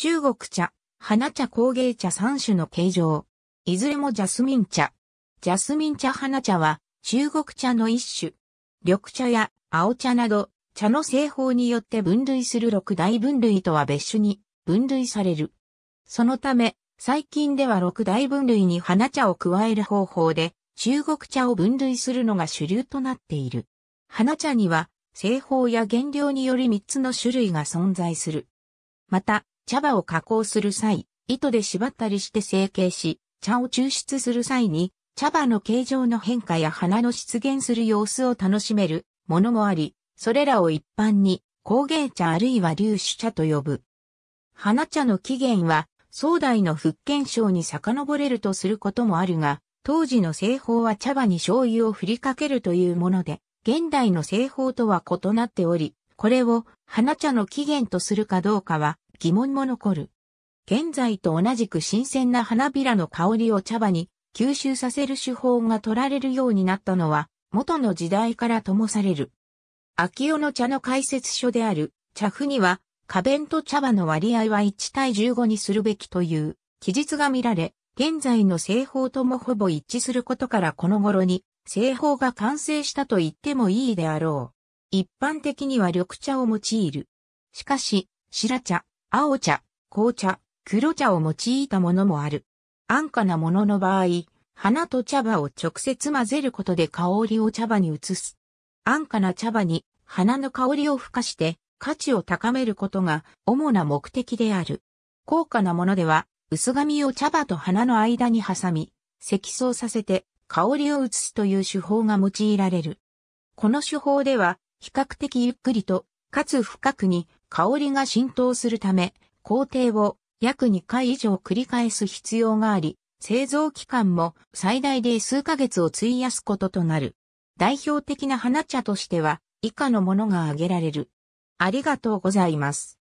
中国茶、花茶工芸茶3種の形状。いずれもジャスミン茶。ジャスミン茶花茶は中国茶の一種。緑茶や青茶など茶の製法によって分類する六大分類とは別種に分類される。そのため、最近では六大分類に花茶を加える方法で中国茶を分類するのが主流となっている。花茶には製法や原料により3つの種類が存在する。また、茶葉を加工する際、糸で縛ったりして成形し、茶を抽出する際に、茶葉の形状の変化や花の出現する様子を楽しめるものもあり、それらを一般に工芸茶あるいは粒子茶と呼ぶ。花茶の起源は、宋代の福建省に遡れるとすることもあるが、当時の製法は茶葉に醤油を振りかけるというもので、現代の製法とは異なっており、これを花茶の起源とするかどうかは疑問も残る。現在と同じく新鮮な花びらの香りを茶葉に吸収させる手法が取られるようになったのは元の時代からともされる。秋尾の茶の解説書である茶譜には花弁と茶葉の割合は1対15にするべきという記述が見られ、現在の製法ともほぼ一致することからこの頃に製法が完成したと言ってもいいであろう。一般的には緑茶を用いる。しかし、白茶、青茶、紅茶、黒茶を用いたものもある。安価なものの場合、花と茶葉を直接混ぜることで香りを茶葉に移す。安価な茶葉に花の香りを付加して価値を高めることが主な目的である。高価なものでは薄紙を茶葉と花の間に挟み、積層させて香りを移すという手法が用いられる。この手法では比較的ゆっくりと、かつ深くに香りが浸透するため、工程を約2回以上繰り返す必要があり、製造期間も最大で数ヶ月を費やすこととなる。代表的な花茶としては以下のものが挙げられる。ありがとうございます。